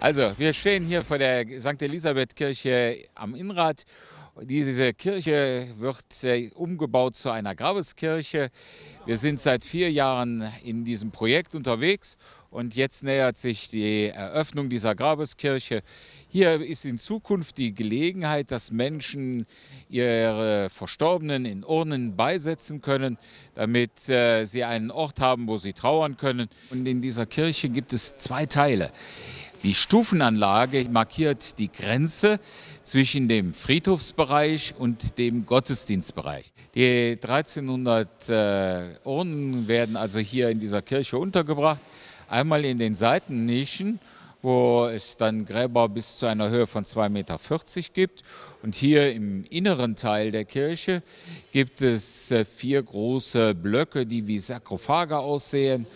Also, wir stehen hier vor der St. Elisabeth-Kirche am Innrad. Diese Kirche wird äh, umgebaut zu einer Grabeskirche. Wir sind seit vier Jahren in diesem Projekt unterwegs und jetzt nähert sich die Eröffnung dieser Grabeskirche. Hier ist in Zukunft die Gelegenheit, dass Menschen ihre Verstorbenen in Urnen beisetzen können, damit äh, sie einen Ort haben, wo sie trauern können. Und in dieser Kirche gibt es zwei Teile. Die Stufenanlage markiert die Grenze zwischen dem Friedhofsbereich und dem Gottesdienstbereich. Die 1300 äh, Urnen werden also hier in dieser Kirche untergebracht, einmal in den Seitennischen wo es dann Gräber bis zu einer Höhe von 2,40 Meter gibt. Und hier im inneren Teil der Kirche gibt es äh, vier große Blöcke, die wie Sarkophage aussehen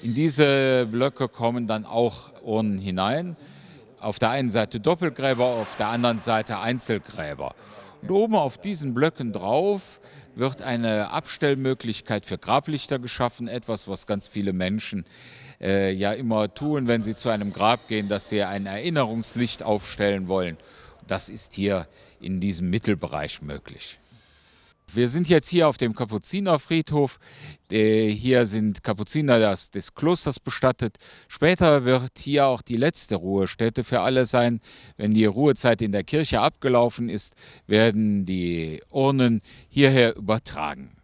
in diese Blöcke kommen dann auch Urnen hinein. Auf der einen Seite Doppelgräber, auf der anderen Seite Einzelgräber. Und oben auf diesen Blöcken drauf wird eine Abstellmöglichkeit für Grablichter geschaffen, etwas, was ganz viele Menschen äh, ja immer tun, wenn sie zu einem Grab gehen, dass sie ein Erinnerungslicht aufstellen wollen. Das ist hier in diesem Mittelbereich möglich. Wir sind jetzt hier auf dem Kapuzinerfriedhof. Äh, hier sind Kapuziner des, des Klosters bestattet. Später wird hier auch die letzte Ruhestätte für alle sein. Wenn die Ruhezeit in der Kirche abgelaufen ist, werden die Urnen hierher übertragen.